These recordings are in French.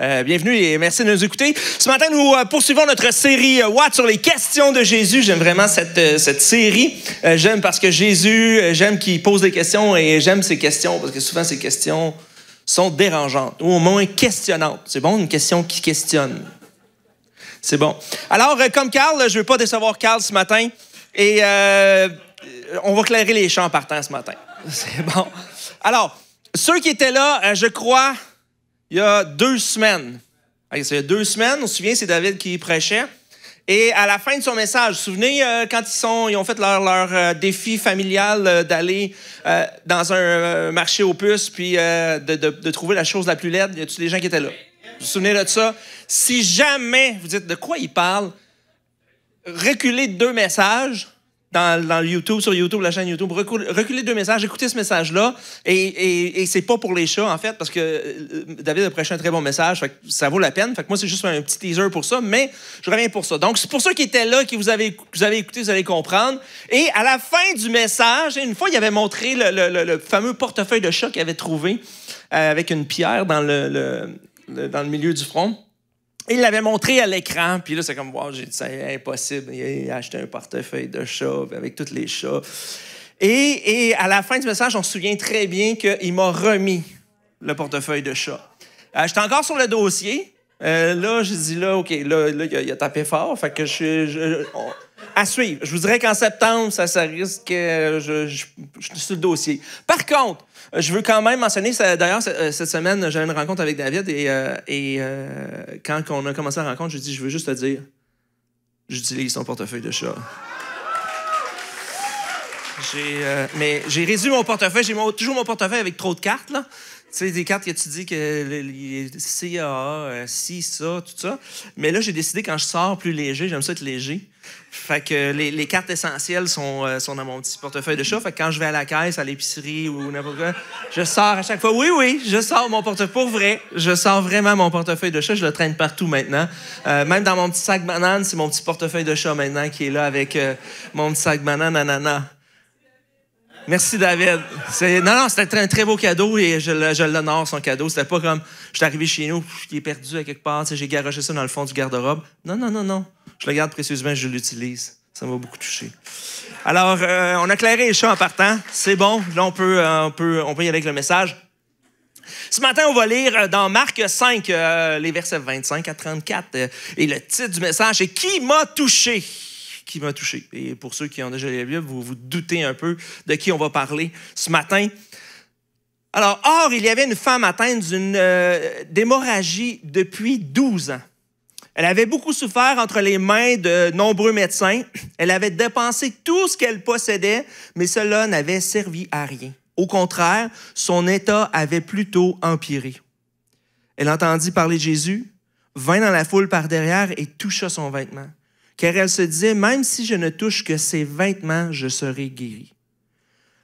Euh, bienvenue et merci de nous écouter. Ce matin, nous euh, poursuivons notre série euh, What sur les questions de Jésus. J'aime vraiment cette, cette série. j'aime parce que Jésus, j'aime qu'il pose des questions et j'aime ses questions parce que souvent ces questions sont dérangeantes ou au moins questionnantes. C'est bon, une question qui questionne. C'est bon. Alors, comme Carl, je ne veux pas décevoir Carl ce matin et on va clairer les champs partant ce matin. C'est bon. Alors, ceux qui étaient là, je crois, il y a deux semaines. il y a deux semaines, on se souvient, c'est David qui prêchait. Et à la fin de son message, souvenez euh, quand ils, sont, ils ont fait leur, euh, défi familial euh, d'aller dans un marché aux puces puis de, de, trouver la chose la plus laide? Y a tous les gens qui étaient là? Vous vous souvenez de ça? Si jamais vous dites de quoi il parle, reculez deux messages, dans, dans, YouTube, sur YouTube, la chaîne YouTube, reculez deux messages, écoutez ce message-là. Et, et, et c'est pas pour les chats, en fait, parce que euh, David a prêché un très bon message. ça vaut la peine. Fait que moi, c'est juste un petit teaser pour ça, mais je reviens pour ça. Donc, c'est pour ceux qui étaient là, qui vous avez, vous avez écouté, vous allez comprendre. Et à la fin du message, une fois, il avait montré le, le, le, fameux portefeuille de chat qu'il avait trouvé euh, avec une pierre dans le, dans le milieu du front il l'avait montré à l'écran, puis là, c'est comme, wow, j'ai dit, c'est impossible. Il a acheté un portefeuille de chat avec tous les chats. Et, à la fin du message, on se souvient très bien qu'il m'a remis le portefeuille de chat. Euh, j'étais encore sur le dossier, euh, là, j'ai dit, là, OK, là, il, a, tapé fort. Fait que je, à suivre. Je vous dirais qu'en septembre, ça, ça risque. que je, suis sur le dossier. Par contre, euh, je veux quand même mentionner, d'ailleurs, euh, cette semaine, j'avais une rencontre avec David et, quand on a commencé la rencontre, j'ai dit, je veux juste te dire, j'utilise son portefeuille de chat. J'ai, mais j'ai réduit mon portefeuille. J'ai toujours mon portefeuille avec trop de cartes, là sais, des cartes que tu dis que c'est si, ça, tout ça. Mais là, j'ai décidé quand je sors plus léger, j'aime ça être léger. Fait que les, cartes essentielles sont, euh, sont dans mon petit portefeuille de chat. Fait que quand je vais à la caisse, à l'épicerie ou n'importe quoi, je sors à chaque fois. Oui, oui, je sors mon portefeuille. Pour vrai, je sors vraiment mon portefeuille de chat. Je le traîne partout maintenant. Euh, même dans mon petit sac banane, c'est mon petit portefeuille de chat maintenant qui est là avec euh, mon petit sac banane, nanana Merci, David. Non, non, c'était un très beau cadeau et je, l'honore, son cadeau. C'était pas comme je suis arrivé chez nous, il est perdu à quelque part, j'ai garoché ça dans le fond du garde-robe. Non, non, non, non. Je le garde précieusement, je l'utilise. Ça m'a beaucoup touché. Alors, euh, on a clairé les chats en partant. C'est bon. Là, on peut, euh, on, on peut y aller avec le message. Ce matin, on va lire euh, dans Marc 5, les versets 25 à 34. et le titre du message est Qui m'a touché? qui m'a touché. Et pour ceux qui ont déjà lu vous vous doutez un peu de qui on va parler ce matin. Alors, or, il y avait une femme atteinte d'une euh, hémorragie depuis 12 ans. Elle avait beaucoup souffert entre les mains de nombreux médecins. Elle avait dépensé tout ce qu'elle possédait, mais cela n'avait servi à rien. Au contraire, son état avait plutôt empiré. Elle entendit parler de Jésus, vint dans la foule par derrière et toucha son vêtement car elle se disait, même si je ne touche que ses vêtements, je serai guérie.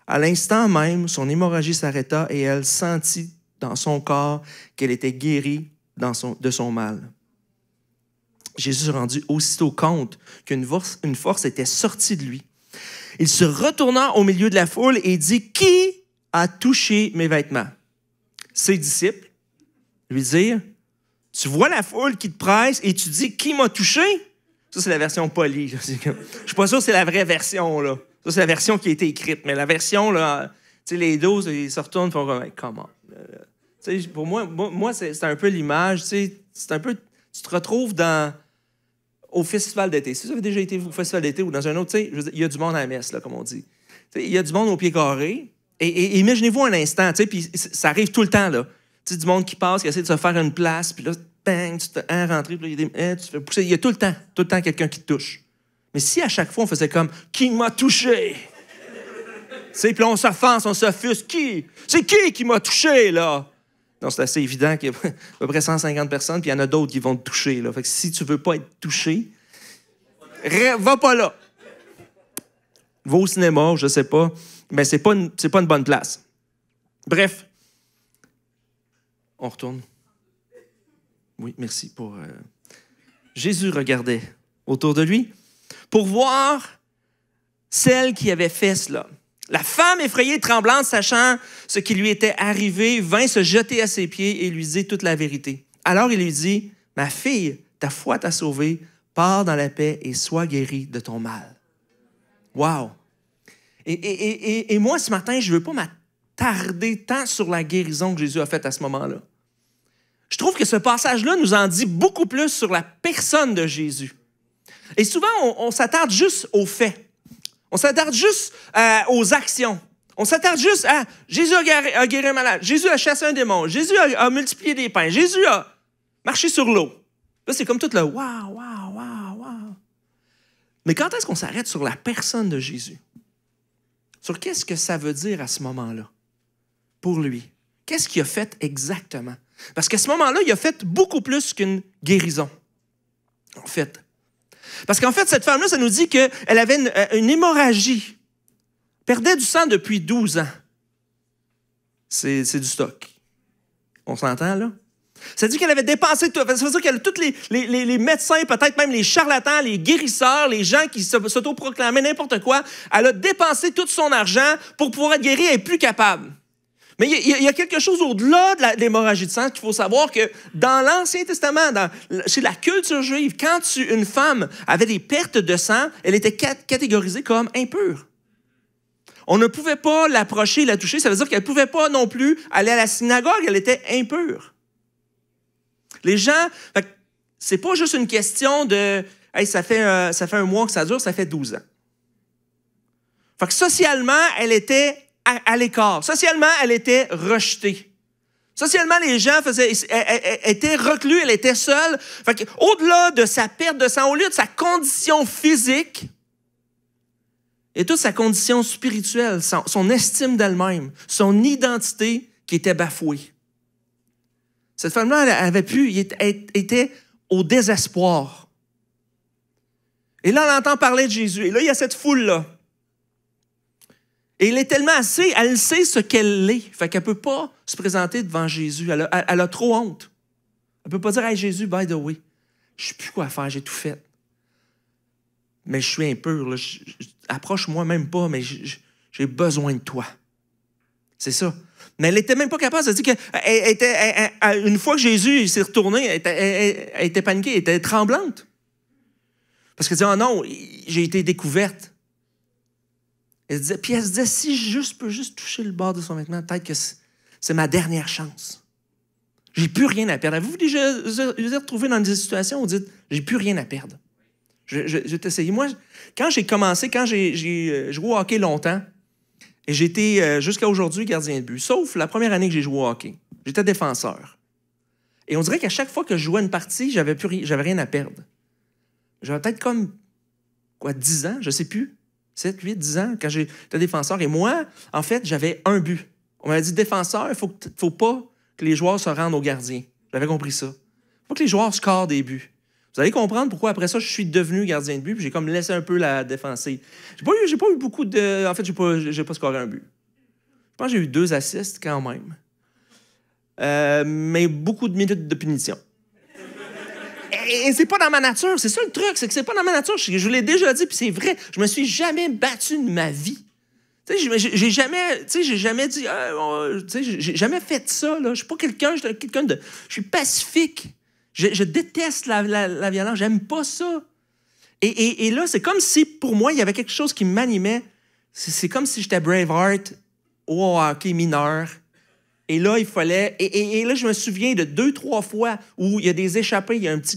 À l'instant même, son hémorragie s'arrêta et elle sentit dans son corps qu'elle était guérie de son mal. Jésus se rendit aussitôt compte qu'une force, une force était sortie de lui. Il se retourna au milieu de la foule et dit, Qui a touché mes vêtements? Ses disciples lui dirent, Tu vois la foule qui te presse et tu dis, Qui m'a touché? Ça, c'est la version polie. Je suis pas sûr que c'est la vraie version, là. Ça, c'est la version qui a été écrite. Mais la version, là, les dos, ils se retournent, font comment? pour moi, moi, c'est un peu l'image, tu c'est un peu. Tu te retrouves dans au festival d'été. Si vous avez déjà été au festival d'été ou dans un autre, il y a du monde à la messe, là, comme on dit. Il y a du monde au pied carré. Et, imaginez-vous un instant, puis ça arrive tout le temps, là. du monde qui passe, qui essaie de se faire une place, puis là, bang, tu te puis il y a des, hein, tu fais pousser. Il y a tout le temps, tout le temps quelqu'un qui te touche. Mais si à chaque fois on faisait comme Qui m'a touché? puis là, on s'offense, on s'offuse. Qui? C'est qui qui m'a touché, là? Non, c'est assez évident qu'il y a à peu près 150 personnes, puis il y en a d'autres qui vont te toucher. Là. Fait que si tu veux pas être touché, va pas là. Va au cinéma, je sais pas, mais c'est pas c'est pas une bonne place. Bref, on retourne. Oui, merci pour... Euh, Jésus regardait autour de lui pour voir celle qui avait fait cela. La femme effrayée, tremblante, sachant ce qui lui était arrivé, vint se jeter à ses pieds et lui dit toute la vérité. Alors il lui dit, Ma fille, ta foi t'a sauvée, pars dans la paix et sois guérie de ton mal. Wow! Et, et moi, ce matin, je ne veux pas m'attarder tant sur la guérison que Jésus a faite à ce moment-là. Je trouve que ce passage-là nous en dit beaucoup plus sur la personne de Jésus. Et souvent, on, s'attarde juste aux faits. On s'attarde juste euh, aux actions. On s'attarde juste à Jésus a guéri, un malade, Jésus a chassé un démon, Jésus a, multiplié des pains, Jésus a marché sur l'eau. Là, c'est comme tout le wow, waouh, waouh, waouh. Mais quand est-ce qu'on s'arrête sur la personne de Jésus? Sur qu'est-ce que ça veut dire à ce moment-là pour lui? Qu'est-ce qu'il a fait exactement? Parce qu'à ce moment-là, il a fait beaucoup plus qu'une guérison. En fait. Parce qu'en fait, cette femme-là, ça nous dit qu'elle avait une, euh, hémorragie. Perdait du sang depuis 12 ans. C'est du stock. On s'entend, là? Ça dit qu'elle avait dépensé tout. Ça veut dire que tous les, les médecins, peut-être même les charlatans, les guérisseurs, les gens qui s'autoproclamaient n'importe quoi, elle a dépensé tout son argent pour pouvoir être guérie et plus capable. Mais il y, a quelque chose au-delà de l'hémorragie de sang qu'il faut savoir que dans l'Ancien Testament, dans, chez la culture juive, quand une femme avait des pertes de sang, elle était catégorisée comme impure. On ne pouvait pas l'approcher, la toucher. Ça veut dire qu'elle ne pouvait pas non plus aller à la synagogue. Elle était impure. Les gens, c'est pas juste une question de, ça fait, ça fait un mois que ça dure, ça fait 12 ans. socialement, elle était à, l'écart. Socialement, elle était rejetée. Socialement, les gens faisaient, étaient reclus, elle était seule. Fait au-delà de sa perte de sang, au lieu de sa condition physique et toute sa condition spirituelle, son, son estime d'elle-même, son identité qui était bafouée. Cette femme-là, elle avait pu, elle était au désespoir. Et là, on entend parler de Jésus. Et là, il y a cette foule-là. Et elle est tellement assez, elle sait ce qu'elle est. Fait qu'elle ne peut pas se présenter devant Jésus. Elle a, trop honte. Elle ne peut pas dire Hey Jésus, by the way, je ne sais plus quoi faire, j'ai tout fait. Mais je suis impur. Approche-moi même pas, mais j'ai besoin de toi. C'est ça. Mais elle n'était même pas capable de dire qu'une une fois que Jésus s'est retourné, elle était, paniquée, elle était tremblante. Parce qu'elle dit Oh non, j'ai été découverte puis elle se disait, si je peux juste toucher le bord de son vêtement, peut-être que c'est ma dernière chance. J'ai plus rien à perdre. Vous vous déjà retrouvé dans des situations où vous dites, j'ai plus rien à perdre. Je, je, Moi, quand j'ai commencé, quand j'ai euh, joué au hockey longtemps, et j'étais été euh, jusqu'à aujourd'hui gardien de but, sauf la première année que j'ai joué au hockey. J'étais défenseur. Et on dirait qu'à chaque fois que je jouais une partie, j'avais n'avais rien à perdre. J'avais peut-être comme, quoi, 10 ans, je ne sais plus. 7, 8, 10 ans quand j'étais défenseur. Et moi, en fait, j'avais un but. On m'a dit défenseur, il faut, faut pas que les joueurs se rendent aux gardiens. J'avais compris ça. Faut que les joueurs scorent des buts. Vous allez comprendre pourquoi après ça je suis devenu gardien de but, puis j'ai comme laissé un peu la défensive. J'ai pas eu, pas eu beaucoup de en fait, j'ai pas j'ai pas scoré un but. Je pense que j'ai eu deux assists quand même. Euh, mais beaucoup de minutes de punition et c'est pas dans ma nature. C'est ça le truc, c'est que c'est pas dans ma nature. Je, vous l'ai déjà dit, puis c'est vrai. Je me suis jamais battu de ma vie. Tu sais, j'ai jamais, tu sais, jamais dit, ah, tu sais, j'ai jamais fait ça. Là. Je suis pas quelqu'un, je suis quelqu'un de, je suis pacifique. Je, déteste la, la, la violence. J'aime pas ça. Et, et, là, c'est comme si pour moi, il y avait quelque chose qui m'animait. C'est comme si j'étais Braveheart ou hockey mineur et là, il fallait. Et, là, je me souviens de deux, trois fois où il y a des échappés, il y a un petit.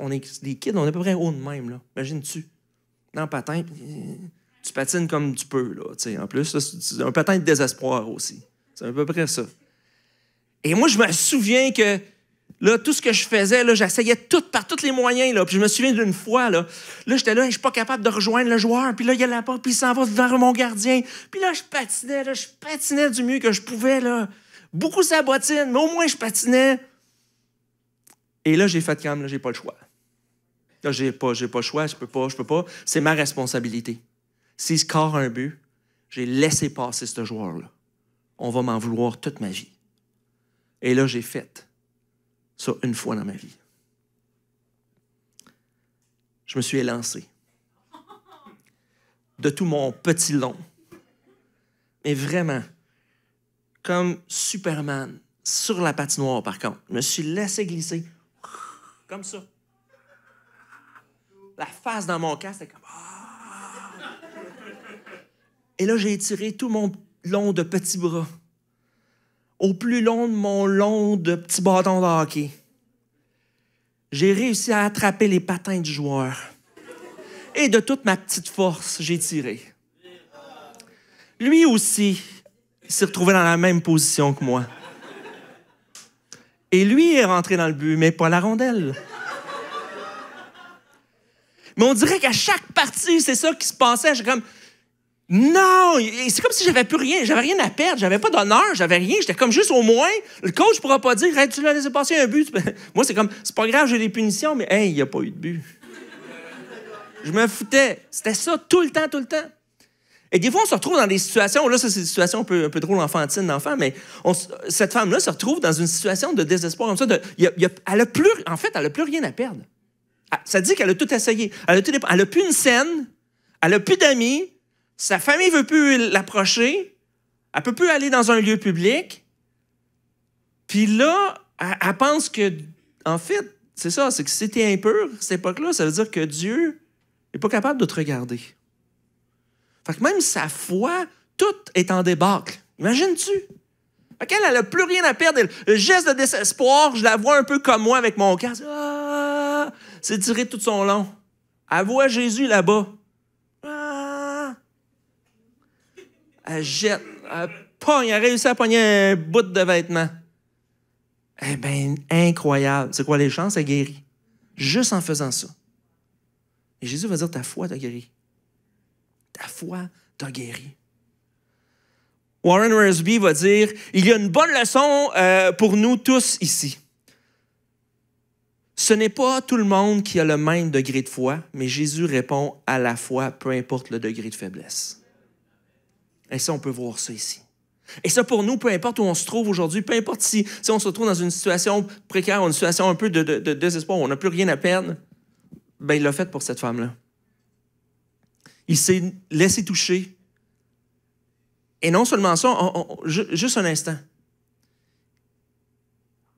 on est des kids, on est à peu près haut de même, là. Imagine-tu. Dans patin, tu patines comme tu peux, là. En plus, c'est un patin de désespoir aussi. C'est à peu près ça. Et moi, je me souviens que. Là, tout ce que je faisais, là, j'essayais tout par tous les moyens. Là. Puis je me souviens d'une fois, là, là j'étais là, je suis pas capable de rejoindre le joueur. Puis là, il y a la porte, puis il s'en va vers mon gardien. Puis là, je patinais, là, je patinais du mieux que je pouvais. Là beaucoup sabotine, mais au moins je patinais. Et là, j'ai fait comme, là, j'ai pas le choix. Là, j'ai pas, j'ai pas le choix, je peux pas, je peux pas. C'est ma responsabilité. S'il score un but, j'ai laissé passer ce joueur-là. On va m'en vouloir toute ma vie. Et là, j'ai fait ça une fois dans ma vie. Je me suis élancé. De tout mon petit long. Mais vraiment, comme Superman sur la patinoire, par contre. Je me suis laissé glisser comme ça. La face dans mon casque, c'était comme. Ah! Et là, j'ai étiré tout mon long de petits bras au plus long de mon long de petits bâtons de hockey. J'ai réussi à attraper les patins du joueur. Et de toute ma petite force, j'ai tiré. Lui aussi, il s'est retrouvé dans la même position que moi. Et lui est rentré dans le but, mais pas la rondelle. Mais on dirait qu'à chaque partie, c'est ça qui se passait. J'étais comme, non! C'est comme si j'avais plus rien. J'avais rien à perdre. J'avais pas d'honneur. J'avais rien. J'étais comme juste au moins. Le coach pourra pas dire, hey, tu l'as laissé passer un but. Moi, c'est comme, c'est pas grave, j'ai des punitions, mais hey, il n'y a pas eu de but. Je me foutais. C'était ça tout le temps, tout le temps. Et des fois, on se retrouve dans des situations, là, c'est une situation un peu, un peu drôle, enfantine d'enfant, mais cette femme-là se retrouve dans une situation de désespoir comme ça. elle plus, en fait, elle n'a plus rien à perdre. Ah, ça dit qu'elle a tout essayé. Elle n'a plus une scène, elle n'a plus d'amis, sa famille ne veut plus l'approcher, elle ne peut plus aller dans un lieu public. Puis là, elle, pense que, en fait, c'est ça, c'est que c'était impur, impur, cette époque-là, ça veut dire que Dieu n'est pas capable de te regarder. Fait que même sa foi, tout est en débâcle. Imagines-tu? Fait qu'elle, elle n'a plus rien à perdre. Le geste de désespoir, je la vois un peu comme moi avec mon casque. Ah! C'est tiré tout son long. Elle voit Jésus là-bas. Ah! Elle jette. Elle pogne. Elle réussit à pogner un bout de vêtement. Eh bien, incroyable. C'est quoi les chances? Elle guérit. Juste en faisant ça. Et Jésus va dire, ta foi t'a guéri. Ta foi t'a guéri. Warren Wiersbe va dire, il y a une bonne leçon euh, pour nous tous ici. Ce n'est pas tout le monde qui a le même degré de foi, mais Jésus répond à la foi, peu importe le degré de faiblesse. Et ça, on peut voir ça ici. Et ça, pour nous, peu importe où on se trouve aujourd'hui, peu importe si, on se retrouve dans une situation précaire, une situation un peu de, désespoir, on n'a plus rien à perdre, ben, il l'a fait pour cette femme-là. Il s'est laissé toucher. Et non seulement ça, juste un instant.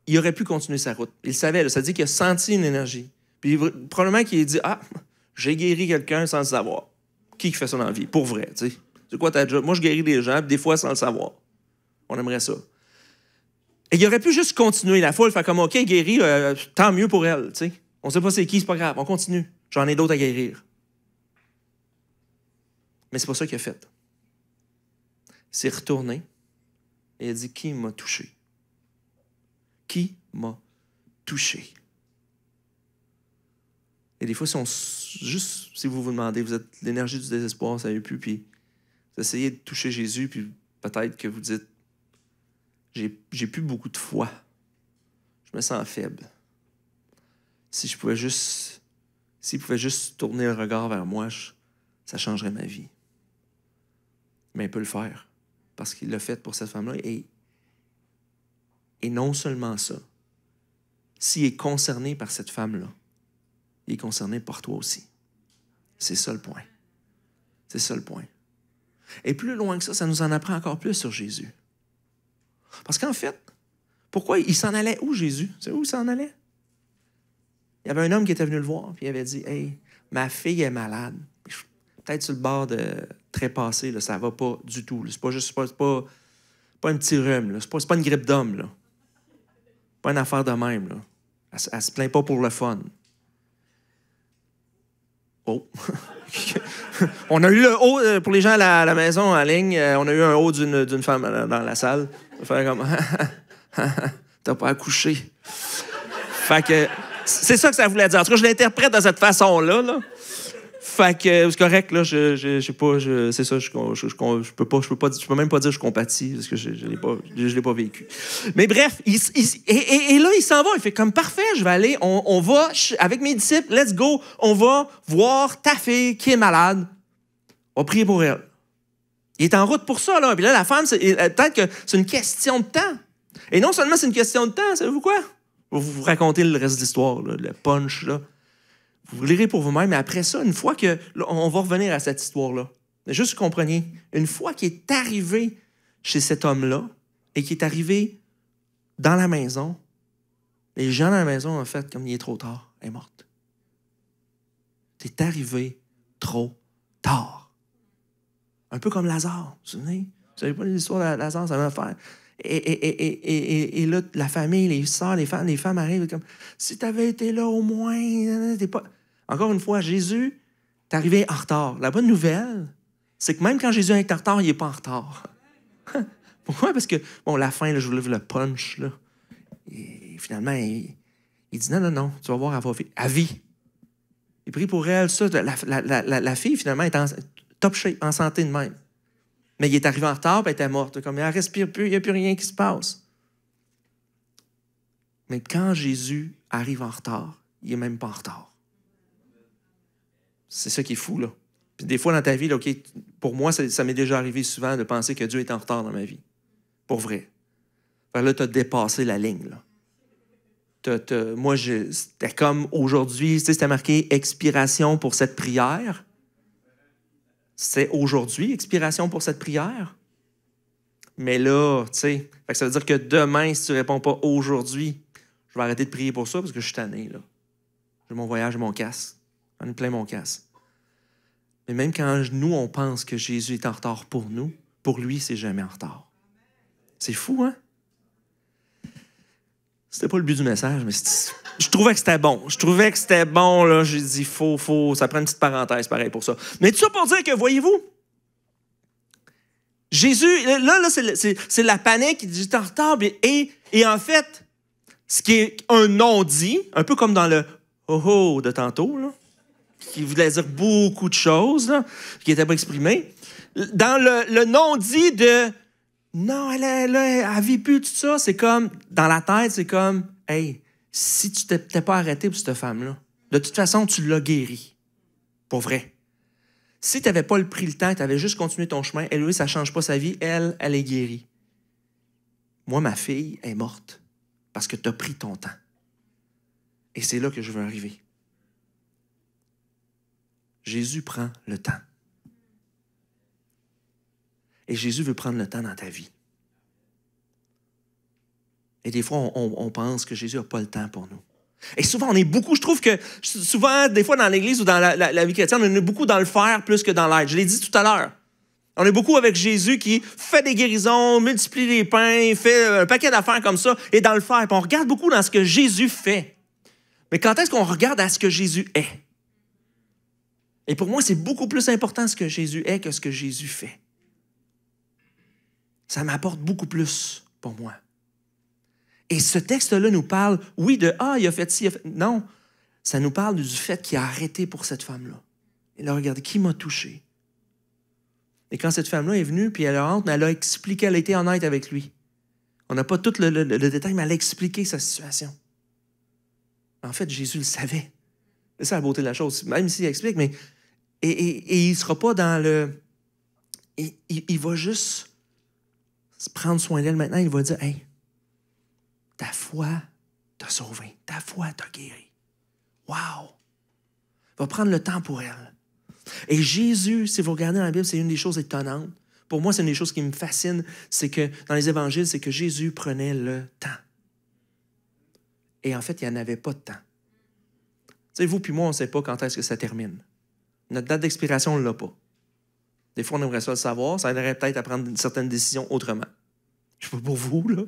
Il aurait pu continuer sa route. Il savait, ça ça dit qu'il a senti une énergie. Puis probablement qu'il a dit Ah, j'ai guéri quelqu'un sans le savoir. Qui fait ça dans la vie? Pour vrai, tu sais. C'est quoi ta job? Moi, je guéris des gens, des fois sans le savoir. On aimerait ça. Et il aurait pu juste continuer la foule, fait comme OK, guéri, euh, tant mieux pour elle, tu sais. On sait pas c'est qui, c'est pas grave, on continue. J'en ai d'autres à guérir. Mais c'est pas ça qu'il a fait. C'est retourné et il a dit Qui m'a touché Qui m'a touché Et des fois, si juste si vous vous demandez, vous êtes l'énergie du désespoir, ça n'y plus, puis vous essayez de toucher Jésus, puis peut-être que vous dites J'ai plus beaucoup de foi. Je me sens faible. Si je pouvais juste. S'il pouvait juste tourner le regard vers moi, ça changerait ma vie mais il peut le faire parce qu'il l'a fait pour cette femme-là. Et, et non seulement ça, s'il est concerné par cette femme-là, il est concerné par toi aussi. C'est ça le point. C'est ça le point. Et plus loin que ça, ça nous en apprend encore plus sur Jésus. Parce qu'en fait, pourquoi il s'en allait où Jésus? C'est où il s'en allait? Il y avait un homme qui était venu le voir, puis il avait dit Hey, ma fille est malade. Peut-être sur le bord de, passé, là, ça va pas du tout. C'est pas juste pas, pas, pas, un petit rhume, c'est pas, pas une grippe d'homme. Pas une affaire de même. Elle, se plaint pas pour le fun. Oh. on a eu le haut, euh, pour les gens à la, maison en ligne, euh, on a eu un haut d'une femme euh, dans la salle. Faire comme. T'as pas accouché. C'est ça que ça voulait dire. En tout cas, je l'interprète de cette façon-là. là fait que euh, c'est correct, là, je, sais pas, c'est ça, je, je, peux pas, je peux pas, je peux même pas dire que je compatis, parce que je, je l'ai pas, vécu. Mais bref, et, là, il s'en va, il fait comme parfait, je vais aller, on, va, avec mes disciples, let's go, on va voir ta fille qui est malade, on va prier pour elle. Il est en route pour ça, là. Puis là, la femme, c'est, peut-être que c'est une question de temps. Et non seulement c'est une question de temps, savez-vous quoi? vous raconter le reste de l'histoire, le punch, là. Vous lirez pour vous-même, mais après ça, une fois que. on va revenir à cette histoire-là. Juste que compreniez. Une fois qu'il est arrivé chez cet homme-là et qu'il est arrivé dans la maison, les gens dans la maison ont fait comme il est trop tard, elle est morte. T'es arrivé trop tard. Un peu comme Lazare, vous vous souvenez? Vous savez pas l'histoire de Lazare, ça va faire. Et, et, là, la famille, les soeurs, les femmes, les femmes arrivent comme si t'avais été là au moins, t'es pas. Encore une fois, Jésus est arrivé en retard. La bonne nouvelle, c'est que même quand Jésus est en retard, il n'est pas en retard. Pourquoi? Parce que, bon, la fin, je vous lève le punch. Là. Et finalement, il, dit non, non, non, tu vas voir, elle à vie. Il prie pour elle, ça. La, fille, finalement, est en top shape, en santé de même. Mais il est arrivé en retard, elle était morte. Comme elle respire plus, il n'y a plus rien qui se passe. Mais quand Jésus arrive en retard, il n'est même pas en retard. C'est ça qui est fou, là. Puis des fois dans ta vie, pour moi, ça, m'est déjà arrivé souvent de penser que Dieu est en retard dans ma vie. Pour vrai. là, tu as dépassé la ligne. Là. moi, c'était comme aujourd'hui, c'était marqué expiration pour cette prière. C'est aujourd'hui, expiration pour cette prière. Mais là, tu sais, ça veut dire que demain, si tu réponds pas aujourd'hui, je vais arrêter de prier pour ça parce que je suis tanné. J'ai mon voyage, mon casse. On plein mon casse. Mais même quand nous, on pense que Jésus est en retard pour nous, pour lui, c'est jamais en retard. C'est fou, hein? C'était pas le but du message, mais je trouvais que c'était bon. Je trouvais que c'était bon, là. J'ai dit, faux, faux. Ça prend une petite parenthèse, pareil, pour ça. Mais tout ça pour dire que, voyez-vous, Jésus, là, là c'est la panique, il dit, en retard. Et, et en fait, ce qui est un non-dit, un peu comme dans le « ho oh » de tantôt, là, qui voulait dire beaucoup de choses, qui n'étaient pas exprimées. Dans le, non-dit de non, elle, elle, vit plus tout ça, c'est comme, dans la tête, c'est comme, hey, si tu t'étais pas arrêté pour cette femme-là, de toute façon, tu l'as guérie. Pour vrai. Si tu n'avais pas pris le temps, tu avais juste continué ton chemin, elle, oui, ça ne change pas sa vie, elle, elle est guérie. Moi, ma fille est morte parce que tu as pris ton temps. Et c'est là que je veux arriver. Jésus prend le temps. Et Jésus veut prendre le temps dans ta vie. Et des fois, on, pense que Jésus n'a pas le temps pour nous. Et souvent, on est beaucoup, je trouve que souvent, des fois dans l'Église ou dans la, la, vie chrétienne, on est beaucoup dans le faire plus que dans l'être. Je l'ai dit tout à l'heure. On est beaucoup avec Jésus qui fait des guérisons, multiplie les pains, fait un paquet d'affaires comme ça, et dans le faire. Puis on regarde beaucoup dans ce que Jésus fait. Mais quand est-ce qu'on regarde à ce que Jésus est? Et pour moi, c'est beaucoup plus important ce que Jésus est que ce que Jésus fait. Ça m'apporte beaucoup plus pour moi. Et ce texte-là nous parle, oui, de Ah, il a fait ci, il a fait. Non, ça nous parle du fait qu'il a arrêté pour cette femme-là. Il a regardé qui m'a touché. Et quand cette femme-là est venue, puis elle rentre, elle a expliqué, elle a été honnête avec lui. On n'a pas tout le, détail, mais elle a expliqué sa situation. En fait, Jésus le savait. C'est ça la beauté de la chose. Même s'il explique, mais et, il ne sera pas dans le. Il, va juste prendre soin d'elle maintenant. Il va dire Hey, ta foi t'a sauvé. Ta foi t'a guéri. Wow! Va prendre le temps pour elle. Et Jésus, si vous regardez dans la Bible, c'est une des choses étonnantes. Pour moi, c'est une des choses qui me fascine, c'est que dans les évangiles, c'est que Jésus prenait le temps. Et en fait, il n'y en avait pas de temps. Vous vous puis moi, on ne sait pas quand est-ce que ça termine. Notre date d'expiration, on ne l'a pas. Des fois, on aimerait ça le savoir. Ça aiderait peut-être à prendre certaines décisions autrement. Je ne sais pas pour vous, là.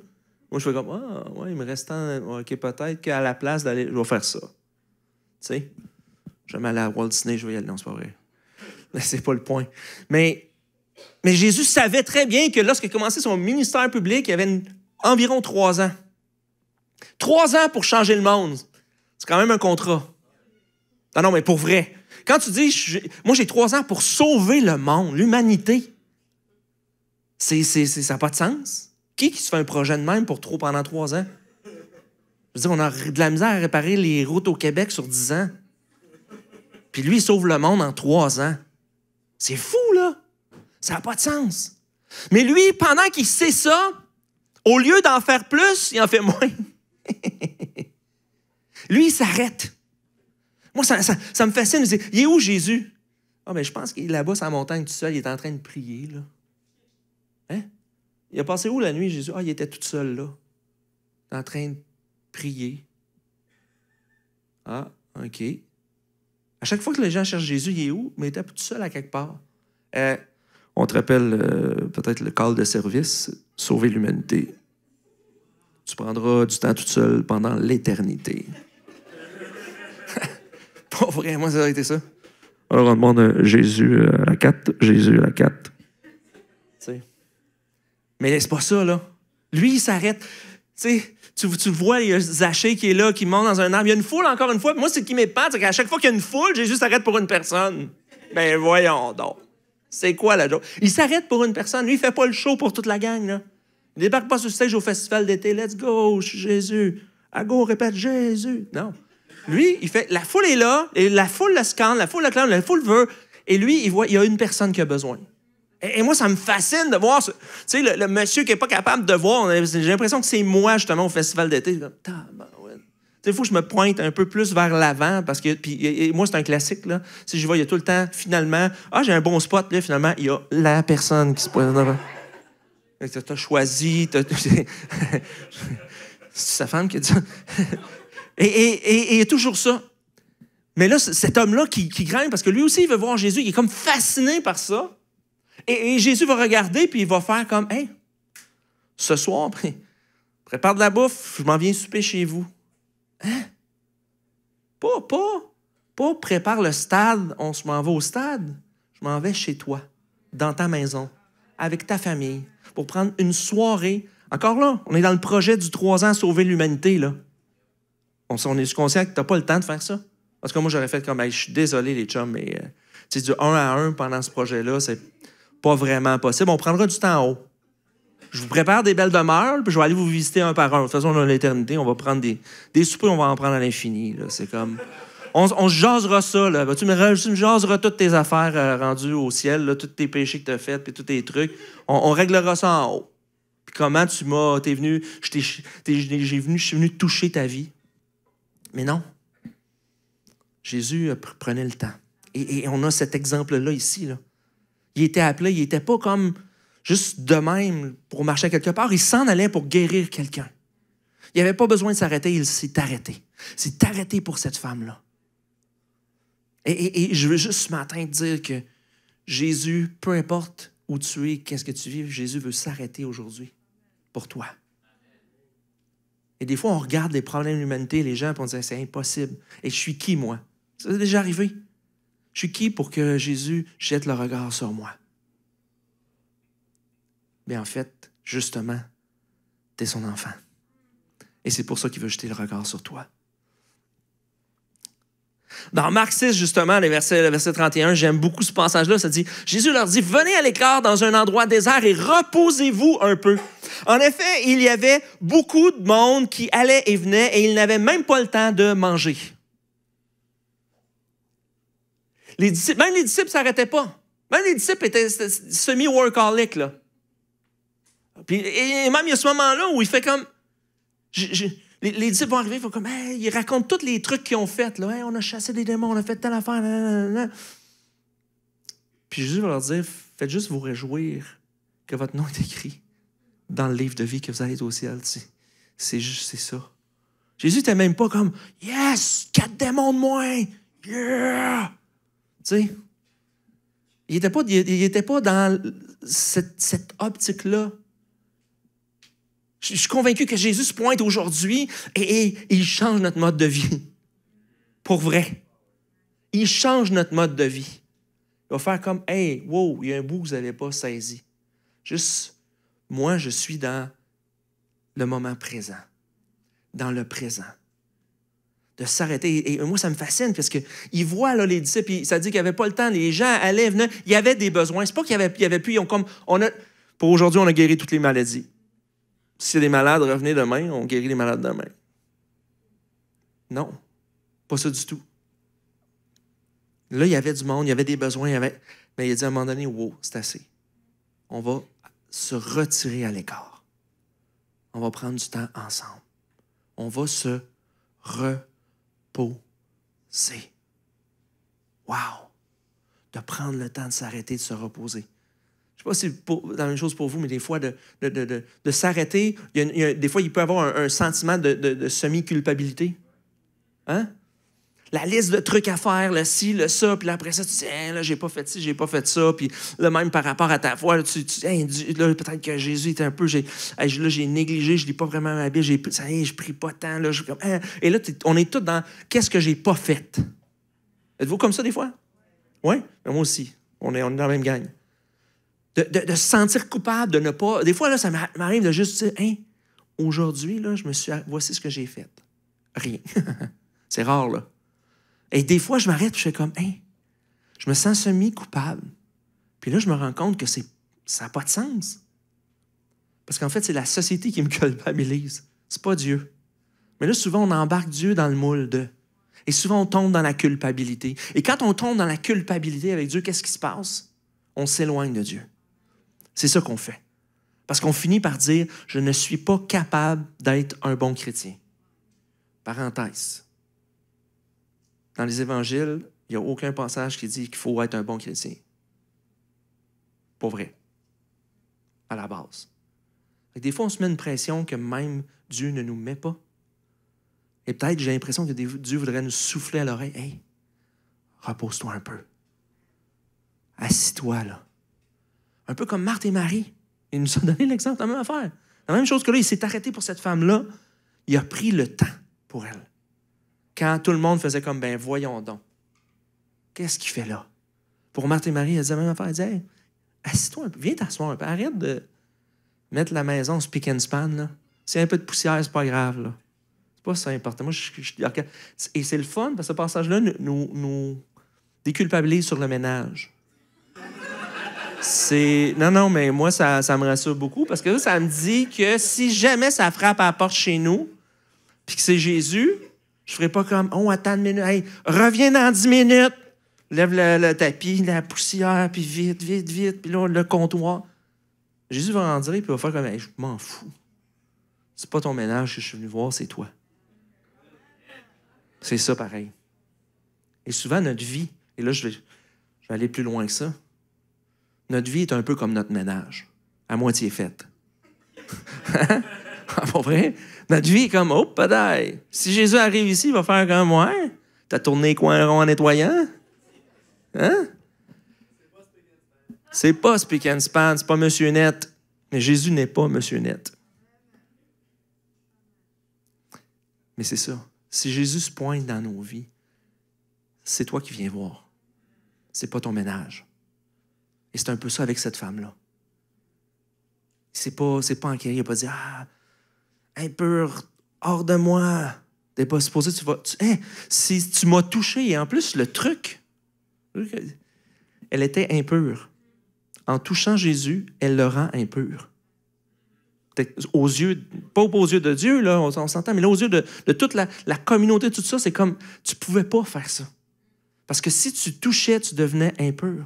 Moi, je suis comme, ah, ouais, il me reste tant. OK, peut-être qu'à la place d'aller, je vais faire ça. Tu sais, vais aller à Walt Disney, je vais y aller. Non, c'est pas vrai. n'est pas le point. Mais, mais Jésus savait très bien que lorsqu'il commencé son ministère public, il y avait environ trois ans. Trois ans pour changer le monde. C'est quand même un contrat. Non, non, mais pour vrai. Quand tu dis, moi j'ai trois ans pour sauver le monde, l'humanité, c'est, ça n'a pas de sens. Qui qui se fait un projet de même pour trop pendant trois ans? Je veux dire, on a de la misère à réparer les routes au Québec sur dix ans. Puis lui, il sauve le monde en trois ans. C'est fou, là! Ça n'a pas de sens. Mais lui, pendant qu'il sait ça, au lieu d'en faire plus, il en fait moins. lui, il s'arrête. Moi, ça, me fascine. il est où Jésus? Ah, mais je pense qu'il est là-bas, sur la montagne, tout seul, il est en train de prier, là. Hein? Il a passé où la nuit, Jésus? Ah, il était tout seul, là, en train de prier. Ah, OK. À chaque fois que les gens cherchent Jésus, il est où? Mais il était tout seul à quelque part. Euh, on te rappelle euh, peut-être le call de service, sauver l'humanité. Tu prendras du temps tout seul pendant l'éternité. Pas vraiment, ça a été ça. Alors, on demande euh, Jésus à la 4, Jésus à la 4. Mais c'est pas ça, là. Lui, il s'arrête. Tu tu, vois, il y a Zaché qui est là, qui monte dans un arbre. Il y a une foule encore une fois. Moi, c'est qui m'épate, c'est qu'à chaque fois qu'il y a une foule, Jésus s'arrête pour une personne. Ben voyons donc. C'est quoi la joke? Il s'arrête pour une personne. Lui, il fait pas le show pour toute la gang, là. Il débarque pas sur le stage au festival d'été. Let's go, Jésus. À go, répète Jésus. Non. Lui, il fait, la foule est là, et la foule la scanne, la foule le clame, la foule veut, et lui, il voit, il y a une personne qui a besoin. Et, moi, ça me fascine de voir, tu sais, le, monsieur qui n'est pas capable de voir, j'ai l'impression que c'est moi, justement, au festival d'été. Il faut que je me pointe un peu plus vers l'avant parce que puis, moi c'est un classique là. Si je vois il y a tout le temps finalement ah j'ai un bon spot là finalement il y a la personne qui se pointe devant. T'as choisi, t'as... C'est sa femme qui a dit ça. Et, et, et, a toujours ça. Mais là, cet homme-là qui, grimpe, parce que lui aussi, il veut voir Jésus, il est comme fasciné par ça. Et, Jésus va regarder, puis il va faire comme, Hé, ce soir, prépare de la bouffe, je m'en viens souper chez vous. Hein? Pas, pas, pas prépare le stade, on se m'en va au stade. Je m'en vais chez toi, dans ta maison, avec ta famille, pour prendre une soirée. Encore là, on est dans le projet du trois ans sauver l'humanité, là on, est conscient que tu n'as pas le temps de faire ça? Parce que moi, j'aurais fait comme, je suis désolé, les chums, mais c'est euh, du un à un pendant ce projet-là, c'est pas vraiment possible. On prendra du temps en haut. Je vous prépare des belles demeures, puis je vais aller vous visiter un par un. De toute façon, on a l'éternité, on va prendre des, soupers, on va en prendre à l'infini. C'est comme. On, jasera ça, Tu me, tu jaseras toutes tes affaires euh, rendues au ciel, tous tes péchés que tu as faits, puis tous tes trucs. On, réglera ça en haut. Puis comment tu m'as. es venu. J'ai venu, venu toucher ta vie. Mais non. Jésus prenait le temps. Et, on a cet exemple-là ici. Il était appelé, il n'était pas comme juste de même pour marcher quelque part. Il s'en allait pour guérir quelqu'un. Il n'avait pas besoin de s'arrêter, il s'est arrêté. Il s'est arrêté pour cette femme-là. Et, et, je veux juste ce matin te dire que Jésus, peu importe où tu es, qu'est-ce que tu vis, Jésus veut s'arrêter aujourd'hui pour toi. Et des fois, on regarde les problèmes de l'humanité, les gens, et on dit, c'est impossible. Et je suis qui, moi? Ça est déjà arrivé. Je suis qui pour que Jésus jette le regard sur moi? Mais en fait, justement, tu es son enfant. Et c'est pour ça qu'il veut jeter le regard sur toi. Dans Marc 6, justement, le verset 31, j'aime beaucoup ce passage-là. Ça dit Jésus leur dit Venez à l'écart dans un endroit désert et reposez-vous un peu. En effet, il y avait beaucoup de monde qui allait et venait et ils n'avaient même pas le temps de manger. Les même les disciples ne s'arrêtaient pas. Même les disciples étaient semi-workaholic. et même il y a ce moment-là où il fait comme. Les, les disciples vont arriver, ils ils racontent tous les trucs qu'ils ont fait. Là. on a chassé des démons, on a fait telle affaire. Puis Jésus va leur dire, faites juste vous réjouir que votre nom est écrit dans le livre de vie que vous allez au ciel. C'est juste, c'est ça. Jésus n'était même pas comme, yes, quatre démons de moins, il n'était pas, pas dans cette optique-là. Je, suis convaincu que Jésus pointe aujourd'hui et, il change notre mode de vie. Pour vrai. Il change notre mode de vie. Il va faire comme Hey, wow, il y a un bout que vous n'avez pas saisi. Juste, moi, je suis dans le moment présent. Dans le présent. De s'arrêter. Et, moi, ça me fascine parce qu'il voit là, les disciples, ça dit qu'il n'y avait pas le temps. Les gens allaient, venaient. Il y avait des besoins. C'est pas qu'il n'y avait, avait, plus. Ils ont comme. On a, pour aujourd'hui, on a guéri toutes les maladies si des malades, revenaient demain, on guérit les malades demain. Non, pas ça du tout. Là, il y avait du monde, il y avait des besoins, il y avait... mais il a dit à un moment donné, wow, c'est assez. On va se retirer à l'écart. On va prendre du temps ensemble. On va se reposer. Wow! De prendre le temps de s'arrêter, de se reposer. Je ne sais pas si c'est la dans chose pour vous, mais des fois, de, s'arrêter, des fois, il peut y avoir un, sentiment de, semi-culpabilité. Hein? La liste de trucs à faire, le ci, le ça, puis après ça, tu dis, hein, là, j'ai pas fait ci, j'ai pas fait ça, puis là, même par rapport à ta foi, tu, tu hein, là, peut-être que Jésus était un peu, j'ai, là, j'ai négligé, je lis pas vraiment ma Bible, j'ai, ça, je prie pas tant, là, hein? et là, on est tous dans, qu'est-ce que j'ai pas fait? Êtes-vous comme ça des fois? Oui? Ouais? Ben, moi aussi. On est, on est dans la même gang de, se sentir coupable, de ne pas. Des fois, là, ça m'arrive de juste dire Hein, aujourd'hui, là, je me suis. Voici ce que j'ai fait. Rien. c'est rare, là. Et des fois, je m'arrête et je fais comme Hein, je me sens semi-coupable. Puis là, je me rends compte que c'est, ça n'a pas de sens. Parce qu'en fait, c'est la société qui me culpabilise. C'est pas Dieu. Mais là, souvent, on embarque Dieu dans le moule de. Et souvent, on tombe dans la culpabilité. Et quand on tombe dans la culpabilité avec Dieu, qu'est-ce qui se passe? On s'éloigne de Dieu. C'est ça qu'on fait. Parce qu'on finit par dire, je ne suis pas capable d'être un bon chrétien. Parenthèse. Dans les évangiles, il n'y a aucun passage qui dit qu'il faut être un bon chrétien. Pas vrai. À la base. Des fois, on se met une pression que même Dieu ne nous met pas. Et peut-être j'ai l'impression que Dieu voudrait nous souffler à l'oreille. Hey, repose-toi un peu. Assis-toi là. Un peu comme Marthe et Marie. Ils nous a donné l'exemple, la même affaire. La même chose que là, il s'est arrêté pour cette femme-là. Il a pris le temps pour elle. Quand tout le monde faisait comme, ben voyons donc. Qu'est-ce qu'il fait là? Pour Marthe et Marie, elle disait la même affaire. Elle disait, assis-toi un peu, viens t'asseoir un peu. Arrête de mettre la maison speak and span. Là. C'est un peu de poussière, c'est pas grave. Là. C'est pas ça important. Moi, je, et c'est le fun, parce que ce passage-là nous, nous déculpabilise sur le ménage. C'est. Non, non, mais moi, ça, me rassure beaucoup parce que ça, me dit que si jamais ça frappe à la porte chez nous, puis que c'est Jésus, je ferai pas comme Oh, attends une minute, hey, reviens dans dix minutes. Lève le, tapis, la poussière, puis vite, vite, vite, puis là, le comptoir. Jésus va en dire, puis va faire comme Je m'en fous. C'est pas ton ménage que je suis venu voir, c'est toi. C'est ça pareil. Et souvent, notre vie, et là, je vais aller plus loin que ça notre vie est un peu comme notre ménage, à moitié faite. Ah, vrai? Notre vie est comme, oh, padaille. Si Jésus arrive ici, il va faire comme, Tu t'as tourné coin coins en nettoyant? Hein? C'est pas Speak and Span, c'est pas Monsieur Net. Mais Jésus n'est pas Monsieur Net. Mais c'est ça. Si Jésus se pointe dans nos vies, c'est toi qui viens voir. C'est pas ton ménage. Et c'est un peu ça avec cette femme-là. C'est pas, c'est pas enquérir, il n'a pas dit Ah, impur, hors de moi. T'es pas supposé, tu vas. Hein, si tu m'as touché, et en plus, le truc, elle était impure. En touchant Jésus, elle le rend impur. Aux yeux, pas aux yeux de Dieu, là, on, s'entend, mais là, aux yeux de, toute la, la, communauté, tout ça, c'est comme tu pouvais pas faire ça. Parce que si tu touchais, tu devenais impur.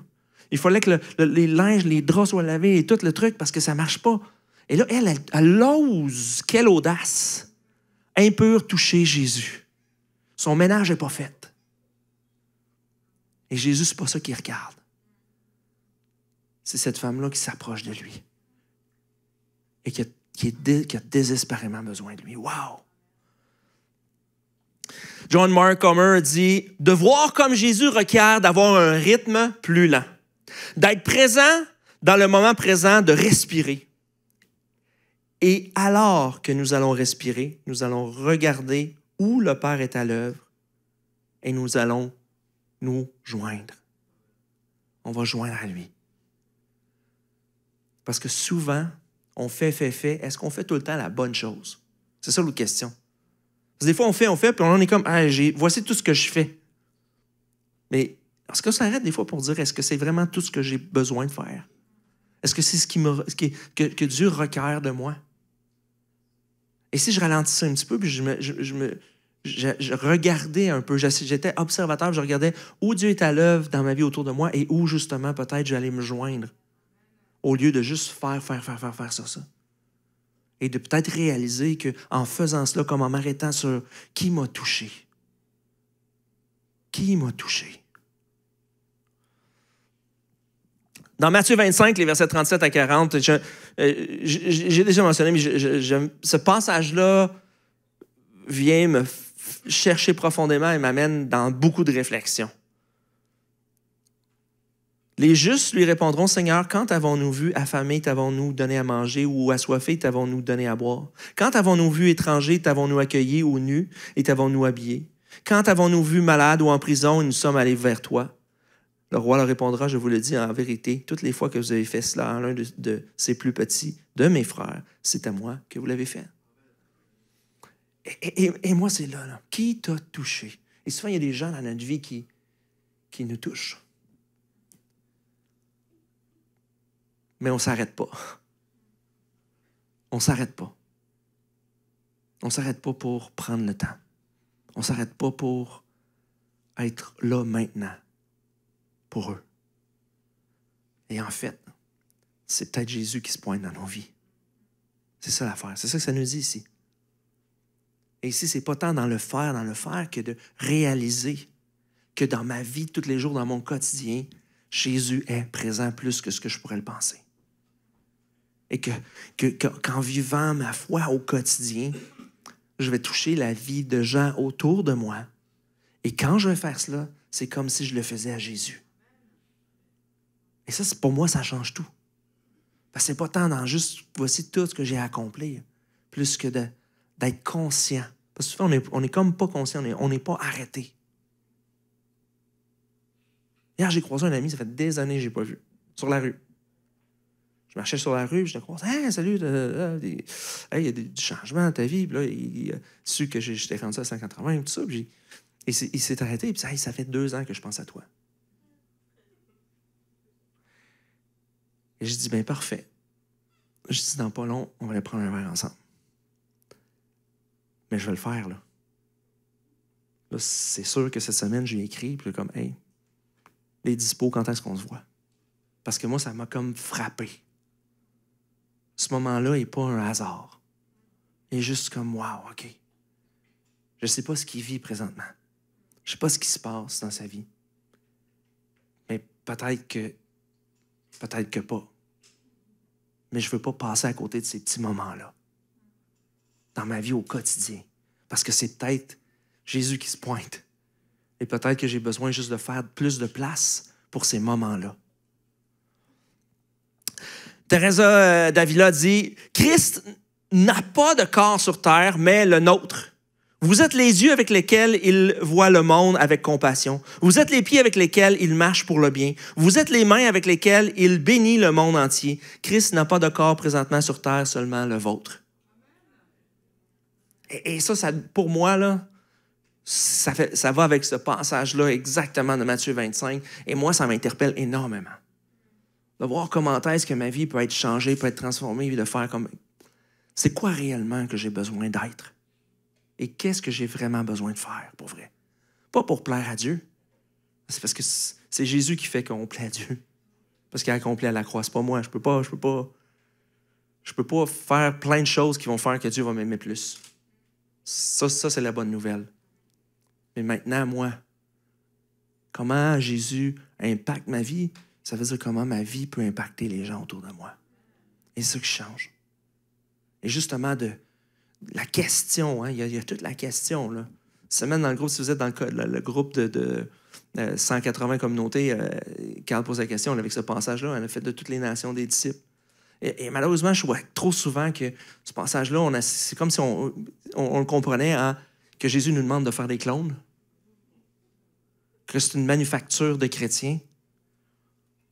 Il fallait que les linges, les draps soient lavés et tout le truc parce que ça marche pas. Et là, elle, elle, ose, quelle audace, impure toucher Jésus. Son ménage n'est pas fait. Et Jésus, c'est pas ça qu'il regarde. C'est cette femme-là qui s'approche de lui et qui a, désespérément besoin de lui. Wow! John Mark Comer dit De voir comme Jésus requiert d'avoir un rythme plus lent d'être présent dans le moment présent, de respirer. Et alors que nous allons respirer, nous allons regarder où le Père est à l'œuvre et nous allons nous joindre. On va joindre à lui. Parce que souvent, on fait, fait, fait. Est-ce qu'on fait tout le temps la bonne chose? C'est ça l'autre question. Parce que des fois, on fait, on fait, puis on est comme, ah, voici tout ce que je fais. Mais est-ce que ça arrête des fois pour dire est-ce que c'est vraiment tout ce que j'ai besoin de faire? Est-ce que c'est ce qui me, que, que, Dieu requiert de moi? Et si je ralentissais un petit peu, puis je, me, regardais un peu, j'étais observateur, je regardais où Dieu est à l'œuvre dans ma vie autour de moi et où justement peut-être j'allais me joindre au lieu de juste faire, faire, faire, faire, faire ça, ça. Et de peut-être réaliser qu'en faisant cela, comme en m'arrêtant sur qui m'a touché, qui m'a touché, Dans Matthieu 25, les versets 37 à 40, euh, j'ai déjà mentionné, mais ce passage-là vient me chercher profondément et m'amène dans beaucoup de réflexions. Les justes lui répondront, Seigneur, quand avons-nous vu affamé, t'avons-nous donné à manger, ou assoiffé, t'avons-nous donné à boire? Quand avons-nous vu étranger, t'avons-nous accueilli, ou nu, et t'avons-nous habillé? Quand avons-nous vu malade ou en prison, et nous sommes allés vers toi? Le roi leur répondra, je vous le dis en vérité, toutes les fois que vous avez fait cela à l'un de, ses plus petits, de mes frères, c'est à moi que vous l'avez fait. Et, moi, c'est là, Qui t'a touché? Et souvent, il y a des gens dans notre vie qui, qui nous touchent. Mais on ne s'arrête pas. On ne s'arrête pas. On ne s'arrête pas pour prendre le temps. On ne s'arrête pas pour être là maintenant pour eux. Et en fait, c'est peut-être Jésus qui se pointe dans nos vies. C'est ça l'affaire. C'est ça que ça nous dit ici. Et ici, c'est pas tant dans le faire, dans le faire, que de réaliser que dans ma vie, tous les jours, dans mon quotidien, Jésus est présent plus que ce que je pourrais le penser. Et que, qu'en vivant ma foi au quotidien, je vais toucher la vie de gens autour de moi. Et quand je vais faire cela, c'est comme si je le faisais à Jésus. Et ça, pour moi, ça change tout. Parce que c'est pas tant dans juste voici tout ce que j'ai accompli, plus que d'être conscient. Parce que souvent, on n'est comme pas conscient, on n'est pas arrêté. Hier, j'ai croisé un ami, ça fait des années que je pas vu, sur la rue. Je marchais sur la rue, je le croise. Hey, salut, euh, euh, il y a du changement dans ta vie. là, il, a su que j'étais rendu à 180, tout ça. Puis, et il s'est arrêté, puis ça, ça fait deux ans que je pense à toi. Et je dis, ben parfait. Je dis, dans pas long, on va aller prendre un verre ensemble. Mais je vais le faire, là. Là, c'est sûr que cette semaine, j'ai écrit, puis comme, hey, les dispo, quand est-ce qu'on se voit? Parce que moi, ça m'a comme frappé. Ce moment-là n'est pas un hasard. Il est juste comme, wow, OK. Je ne sais pas ce qu'il vit présentement. Je ne sais pas ce qui se passe dans sa vie. Mais peut-être que. Peut-être que pas mais je ne veux pas passer à côté de ces petits moments-là dans ma vie au quotidien. Parce que c'est peut-être Jésus qui se pointe. Et peut-être que j'ai besoin juste de faire plus de place pour ces moments-là. Teresa euh, Davila dit Christ n'a pas de corps sur terre, mais le nôtre. Vous êtes les yeux avec lesquels il voit le monde avec compassion. Vous êtes les pieds avec lesquels il marche pour le bien. Vous êtes les mains avec lesquelles il bénit le monde entier. Christ n'a pas de corps présentement sur terre, seulement le vôtre. Et, ça, ça, pour moi, là, ça, ça va avec ce passage-là exactement de Matthieu 25. Et moi, ça m'interpelle énormément. De voir comment est-ce que ma vie peut être changée, peut être transformée, de faire comme... C'est quoi réellement que j'ai besoin d'être? et qu'est-ce que j'ai vraiment besoin de faire pour vrai. Pas pour plaire à Dieu. C'est parce que c'est Jésus qui fait qu'on plaît à Dieu. Parce qu'il a accompli à la croix, c'est pas moi. Je peux pas, je peux pas. Je peux pas faire plein de choses qui vont faire que Dieu va m'aimer plus. Ça, ça c'est la bonne nouvelle. Mais maintenant, moi, comment Jésus impacte ma vie, ça veut dire comment ma vie peut impacter les gens autour de moi. Et c'est ça qui change. Et justement, de, la question, hein, il, y a, toute la question. Là. semaine, dans le groupe, si vous êtes dans le, groupe de, 180 euh, communautés, euh, Carl pose la question avec ce passage-là, on fait de toutes les nations des disciples. Et, malheureusement, je vois trop souvent que ce passage-là, c'est comme si on, le comprenait que Jésus nous demande de faire des clones, que c'est une manufacture de chrétiens.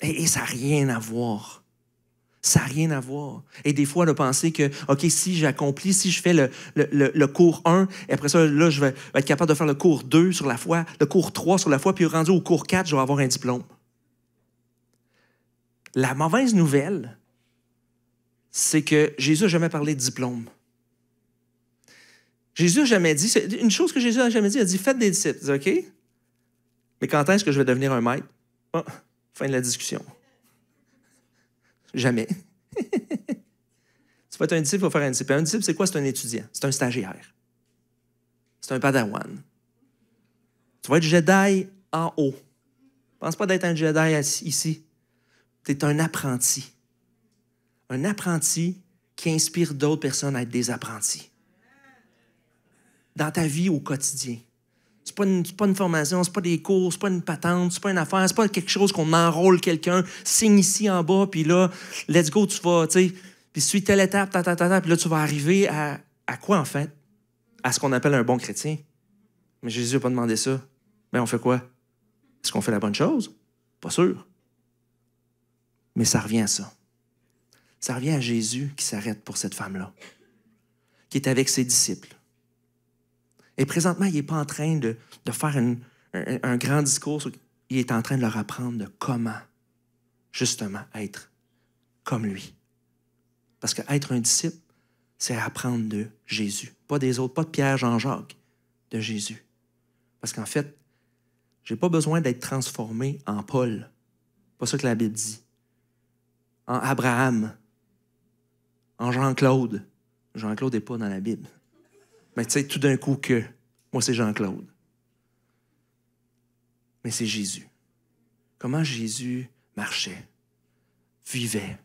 Et, et ça n'a rien à voir. Ça n'a rien à voir. Et des fois, de penser que, OK, si j'accomplis, si je fais le, cours 1, et après ça, là, je vais être capable de faire le cours 2 sur la foi, le cours 3 sur la foi, puis rendu au cours 4, je vais avoir un diplôme. La mauvaise nouvelle, c'est que Jésus n'a jamais parlé de diplôme. Jésus n'a jamais dit, une chose que Jésus n'a jamais dit, il a dit Faites des disciples, OK? Mais quand est-ce que je vais devenir un maître? Ah, fin de la discussion. Jamais. tu vas être un disciple, il faut faire un disciple. Un disciple, c'est quoi? C'est un étudiant. C'est un stagiaire. C'est un padawan. Tu vas être Jedi en haut. Pense pas d'être un Jedi ici. Tu es un apprenti. Un apprenti qui inspire d'autres personnes à être des apprentis. Dans ta vie au quotidien, c'est pas, une, pas une formation, c'est pas des cours, c'est pas une patente, c'est pas une affaire, c'est pas quelque chose qu'on enrôle quelqu'un, signe ici en bas, puis là, let's go, tu vas, tu sais, puis suis telle étape, ta, puis là, tu vas arriver à, à quoi, en fait? À ce qu'on appelle un bon chrétien. Mais Jésus n'a pas demandé ça. Mais ben, on fait quoi? Est-ce qu'on fait la bonne chose? Pas sûr. Mais ça revient à ça. Ça revient à Jésus qui s'arrête pour cette femme-là, qui est avec ses disciples et présentement, il n'est pas en train de, faire un, grand discours. Il est en train de leur apprendre de comment, justement, être comme lui. Parce qu'être un disciple, c'est apprendre de Jésus. Pas des autres, pas de Pierre, Jean-Jacques, de Jésus. Parce qu'en fait, j'ai pas besoin d'être transformé en Paul. Pas ça que la Bible dit. En Abraham. En Jean-Claude. Jean-Claude n'est pas dans la Bible. Mais tu sais, tout d'un coup que moi, c'est Jean-Claude. Mais c'est Jésus. Comment Jésus marchait, vivait.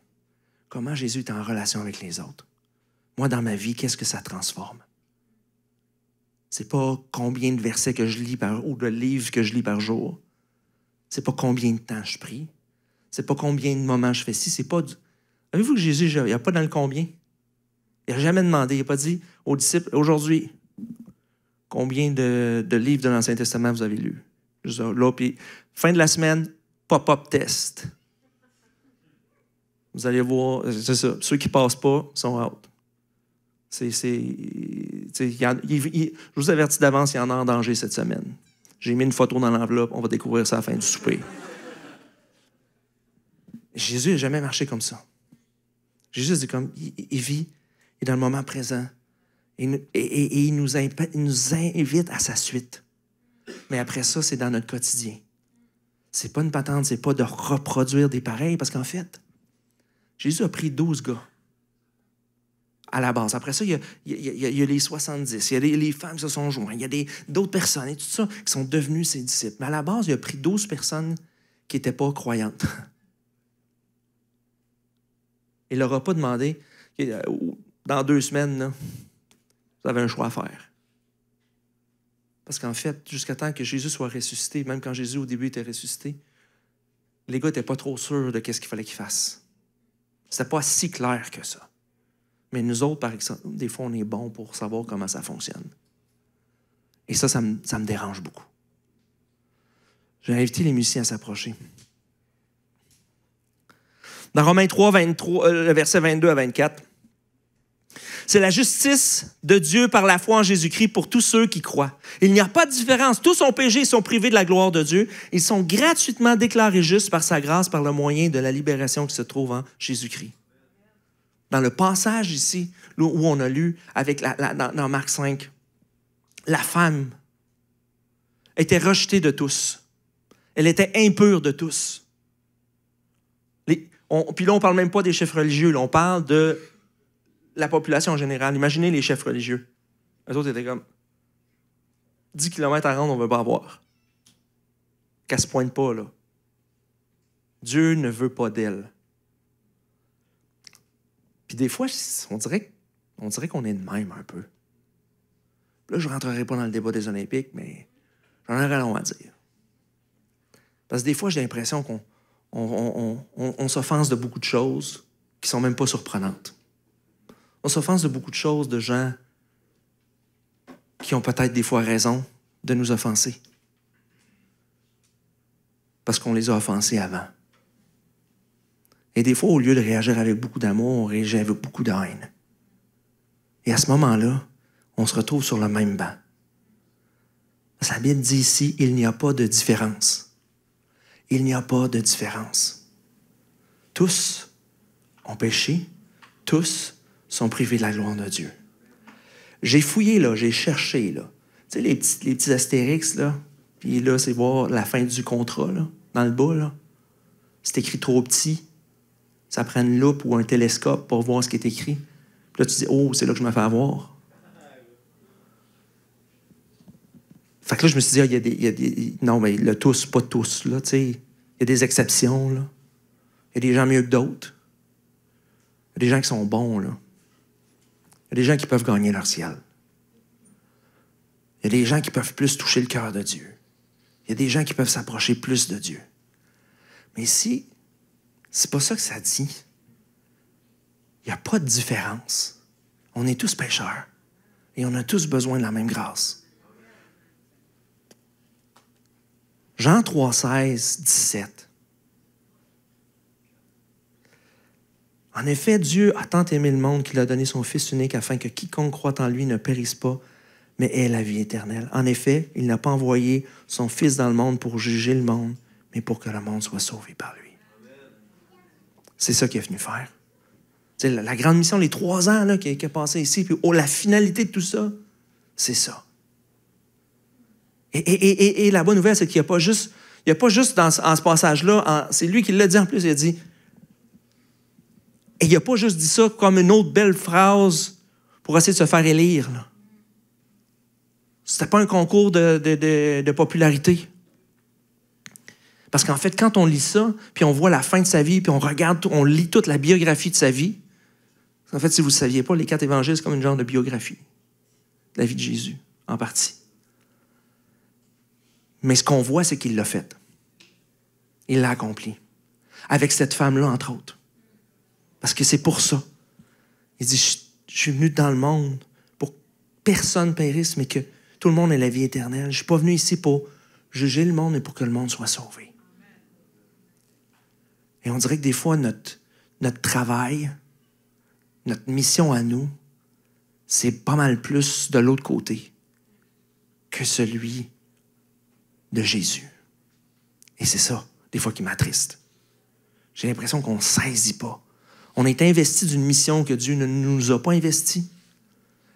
Comment Jésus était en relation avec les autres. Moi, dans ma vie, qu'est-ce que ça transforme? C'est pas combien de versets que je lis par ou de livres que je lis par jour. C'est pas combien de temps je prie. C'est pas combien de moments je fais ci. C'est pas du... Avez-vous que Jésus, il n'y a pas dans le combien? Il n'a jamais demandé, il n'a pas dit aux disciples, aujourd'hui, combien de, livres de l'Ancien Testament vous avez lus? fin de la semaine, pop-up test. Vous allez voir, c'est ça, ceux qui ne passent pas sont out. C'est, je vous avertis d'avance, il y en a en danger cette semaine. J'ai mis une photo dans l'enveloppe, on va découvrir ça à la fin du souper. Jésus n'a jamais marché comme ça. Jésus, dit comme, il vit et dans le moment présent. Et, il, nous invite, à sa suite. Mais après ça, c'est dans notre quotidien. C'est pas une patente, c'est pas de reproduire des pareils, parce qu'en fait, Jésus a pris 12 gars à la base. Après ça, il y a, il y a les 70, il y a les, femmes qui se sont jointes. il y a d'autres personnes et tout ça qui sont devenues ses disciples. Mais à la base, il a pris 12 personnes qui n'étaient pas croyantes. Il leur a pas demandé, euh, dans deux semaines, vous avez un choix à faire. Parce qu'en fait, jusqu'à temps que Jésus soit ressuscité, même quand Jésus au début était ressuscité, les gars n'étaient pas trop sûrs de ce qu'il fallait qu'ils fassent. n'était pas si clair que ça. Mais nous autres, par exemple, des fois, on est bons pour savoir comment ça fonctionne. Et ça, ça me, dérange beaucoup. J'ai invité les musiciens à s'approcher. Dans Romains 3, 23, euh, verset 22 à 24, c'est la justice de Dieu par la foi en Jésus-Christ pour tous ceux qui croient. Il n'y a pas de différence. Tous sont péchés, ils sont privés de la gloire de Dieu. Ils sont gratuitement déclarés justes par sa grâce, par le moyen de la libération qui se trouve en Jésus-Christ. Dans le passage ici, où on a lu avec la, dans, Marc 5, la femme était rejetée de tous. Elle était impure de tous. puis là, on ne parle même pas des chefs religieux, on parle de la population en général. Imaginez les chefs religieux. Eux autres étaient comme 10 km à rendre, on ne veut pas avoir. Qu'elle se pointe pas, là. Dieu ne veut pas d'elle. Puis des fois, on dirait, on dirait qu'on est de même un peu. Là, je ne rentrerai pas dans le débat des Olympiques, mais j'en ai long à dire. Parce que des fois, j'ai l'impression qu'on on, s'offense de beaucoup de choses qui sont même pas surprenantes. On s'offense de beaucoup de choses, de gens qui ont peut-être des fois raison de nous offenser. Parce qu'on les a offensés avant. Et des fois, au lieu de réagir avec beaucoup d'amour, on réagit avec beaucoup de haine. Et à ce moment-là, on se retrouve sur le même banc. la Bible dit ici, il n'y a pas de différence. Il n'y a pas de différence. Tous ont péché, tous sont privés de la gloire de Dieu. J'ai fouillé, là, j'ai cherché, là. Tu sais, les petits, les astérix, là. Puis là, c'est voir la fin du contrat, là, dans le bas, là. C'est écrit trop petit. Ça prend une loupe ou un télescope pour voir ce qui est écrit. Puis là, tu dis, oh, c'est là que je me fais avoir. Fait que là, je me suis dit, ah, il y, a des, Non, mais le tous, pas tous, là, tu sais. Il y a des exceptions, là. Il y a des gens mieux que d'autres. Il y a des gens qui sont bons, là. Il y a des gens qui peuvent gagner leur ciel. Il y a des gens qui peuvent plus toucher le cœur de Dieu. Il y a des gens qui peuvent s'approcher plus de Dieu. Mais ici, c'est pas ça que ça dit. Il n'y a pas de différence. On est tous pécheurs et on a tous besoin de la même grâce. Jean 3, 16, 17. En effet, Dieu a tant aimé le monde qu'il a donné son Fils unique afin que quiconque croit en lui ne périsse pas, mais ait la vie éternelle. En effet, il n'a pas envoyé son Fils dans le monde pour juger le monde, mais pour que le monde soit sauvé par lui. C'est ça qu'il est venu faire. C'est la, grande mission, les trois ans là, qui, a, passé ici, puis oh, la finalité de tout ça, c'est ça. Et, la bonne nouvelle, c'est qu'il n'y a pas juste, il y a pas juste dans, en ce passage-là, c'est lui qui l'a dit en plus, il a dit, et il n'a pas juste dit ça comme une autre belle phrase pour essayer de se faire élire. Ce n'était pas un concours de, popularité. Parce qu'en fait, quand on lit ça, puis on voit la fin de sa vie, puis on regarde, on lit toute la biographie de sa vie, en fait, si vous ne saviez pas, les quatre évangiles, c'est comme une genre de biographie de la vie de Jésus, en partie. Mais ce qu'on voit, c'est qu'il l'a fait. Il l'a accompli. Avec cette femme-là, entre autres. Parce que c'est pour ça. Il dit, je, suis venu dans le monde pour que personne périsse, mais que tout le monde ait la vie éternelle. Je ne suis pas venu ici pour juger le monde mais pour que le monde soit sauvé. Et on dirait que des fois, notre, notre travail, notre mission à nous, c'est pas mal plus de l'autre côté que celui de Jésus. Et c'est ça, des fois, qui m'attriste. J'ai l'impression qu'on ne saisit pas on est investi d'une mission que Dieu ne nous a pas investie.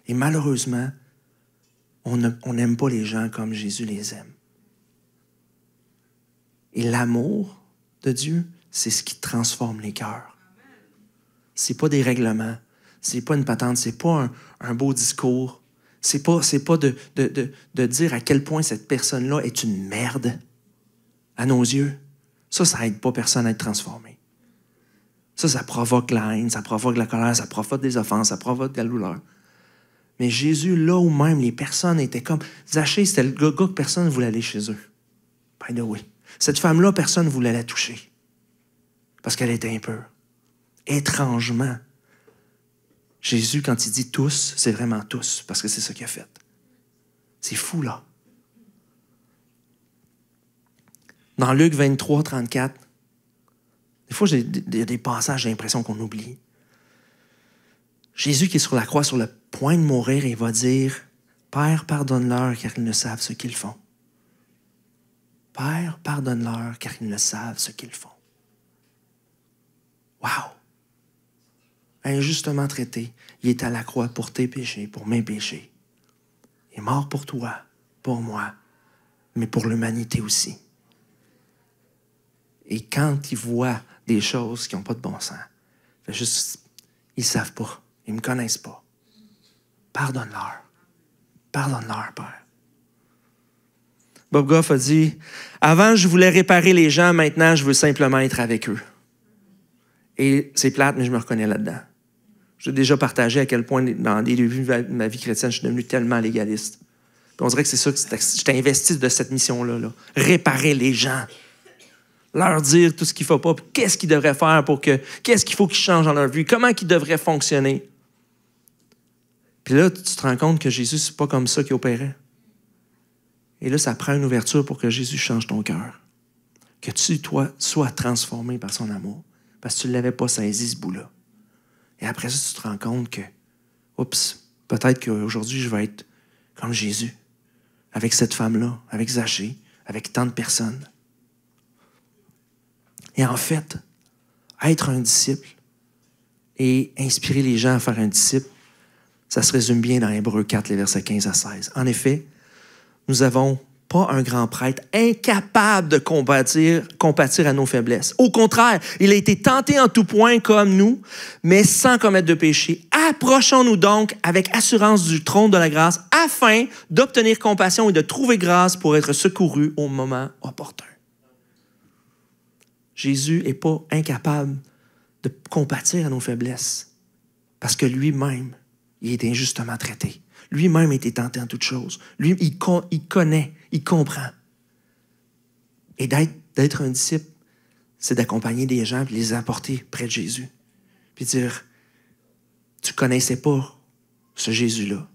Et malheureusement, on n'aime pas les gens comme Jésus les aime. Et l'amour de Dieu, c'est ce qui transforme les cœurs. C'est pas des règlements, c'est pas une patente, c'est pas un, beau discours, c'est pas, pas de, dire à quel point cette personne-là est une merde à nos yeux. Ça, ça aide pas personne à être transformé. Ça, ça provoque la haine, ça provoque la colère, ça provoque des offenses, ça provoque de la douleur. Mais Jésus, là où même les personnes étaient comme. Zachée, c'était le gars que personne ne voulait aller chez eux. By the way. Cette femme-là, personne ne voulait la toucher. Parce qu'elle était impure. Étrangement. Jésus, quand il dit tous, c'est vraiment tous, parce que c'est ce qu'il a fait. C'est fou, là. Dans Luc 23, 34, il fois, des, des passages, j'ai l'impression qu'on oublie. Jésus qui est sur la croix, sur le point de mourir, il va dire Père, pardonne-leur car ils ne savent ce qu'ils font. Père, pardonne-leur car ils ne savent ce qu'ils font. Wow! Injustement traité, il est à la croix pour tes péchés, pour mes péchés. Il est mort pour toi, pour moi, mais pour l'humanité aussi. Et quand il voit des choses qui n'ont pas de bon sens. juste, ils ne savent pas. Ils ne me connaissent pas. Pardonne-leur. Pardonne-leur, Père. Bob Goff a dit Avant, je voulais réparer les gens, maintenant, je veux simplement être avec eux. Et c'est plate, mais je me reconnais là-dedans. J'ai déjà partagé à quel point, dans les débuts de ma vie chrétienne, je suis devenu tellement légaliste. on dirait que c'est ça que j'étais investi de cette mission Là. Réparer les gens leur dire tout ce qu'il ne faut pas, qu'est-ce qu'ils devrait faire pour que, qu'est-ce qu'il faut qu'ils changent dans leur vie, comment ils devraient fonctionner. Puis là, tu te rends compte que Jésus, c'est pas comme ça qu'il opérait. Et là, ça prend une ouverture pour que Jésus change ton cœur. Que tu, toi, sois transformé par son amour. Parce que tu ne l'avais pas saisi, ce bout-là. Et après ça, tu te rends compte que, oups, peut-être qu'aujourd'hui, je vais être comme Jésus, avec cette femme-là, avec Zachée, avec tant de personnes. Et en fait, être un disciple et inspirer les gens à faire un disciple, ça se résume bien dans Hébreu 4, les versets 15 à 16. En effet, nous avons pas un grand prêtre incapable de compatir, compatir à nos faiblesses. Au contraire, il a été tenté en tout point comme nous, mais sans commettre de péché. Approchons-nous donc avec assurance du trône de la grâce afin d'obtenir compassion et de trouver grâce pour être secouru au moment opportun. Jésus n'est pas incapable de compatir à nos faiblesses, parce que lui-même, il est injustement traité. Lui-même a été tenté en toutes choses. Lui, il, il connaît, il comprend. Et d'être un disciple, c'est d'accompagner des gens et les apporter près de Jésus. Puis dire, tu connaissais pas ce Jésus-là.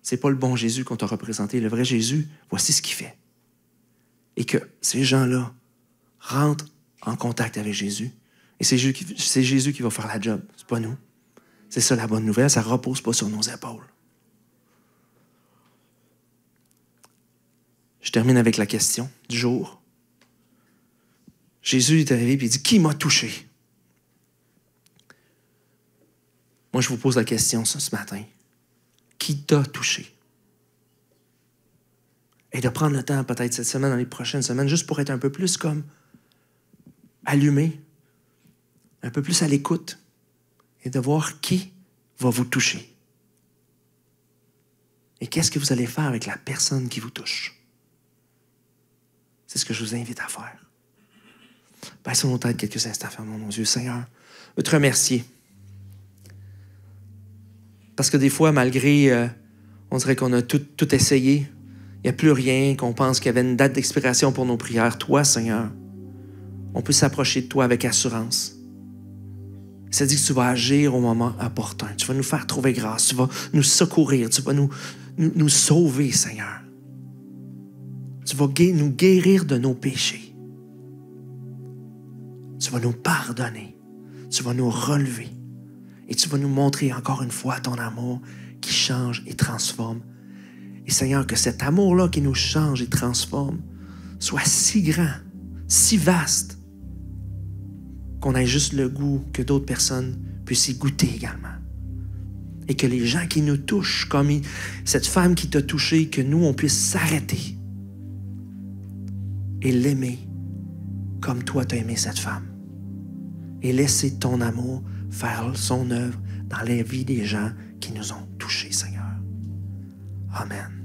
C'est pas le bon Jésus qu'on t'a représenté. Le vrai Jésus, voici ce qu'il fait. Et que ces gens-là rentrent en contact avec Jésus. Et c'est Jésus qui va faire la job, c'est pas nous. C'est ça la bonne nouvelle, ça repose pas sur nos épaules. Je termine avec la question du jour. Jésus est arrivé et il dit Qui m'a touché Moi, je vous pose la question ça, ce matin. Qui t'a touché Et de prendre le temps, peut-être cette semaine, dans les prochaines semaines, juste pour être un peu plus comme Allumer, un peu plus à l'écoute et de voir qui va vous toucher. Et qu'est-ce que vous allez faire avec la personne qui vous touche? C'est ce que je vous invite à faire. Passons nos de quelques instants, fermons nos yeux. Seigneur, je te remercier. Parce que des fois, malgré, euh, on dirait qu'on a tout, tout essayé, il n'y a plus rien, qu'on pense qu'il y avait une date d'expiration pour nos prières. Toi, Seigneur, on peut s'approcher de toi avec assurance. Ça dit que tu vas agir au moment opportun. Tu vas nous faire trouver grâce. Tu vas nous secourir. Tu vas nous, nous, sauver, Seigneur. Tu vas nous guérir de nos péchés. Tu vas nous pardonner. Tu vas nous relever. Et tu vas nous montrer encore une fois ton amour qui change et transforme. Et Seigneur, que cet amour-là qui nous change et transforme soit si grand, si vaste, qu'on ait juste le goût que d'autres personnes puissent y goûter également. Et que les gens qui nous touchent, comme cette femme qui t'a touché, que nous, on puisse s'arrêter et l'aimer comme toi t'as aimé cette femme. Et laisser ton amour faire son œuvre dans la vies des gens qui nous ont touchés, Seigneur. Amen.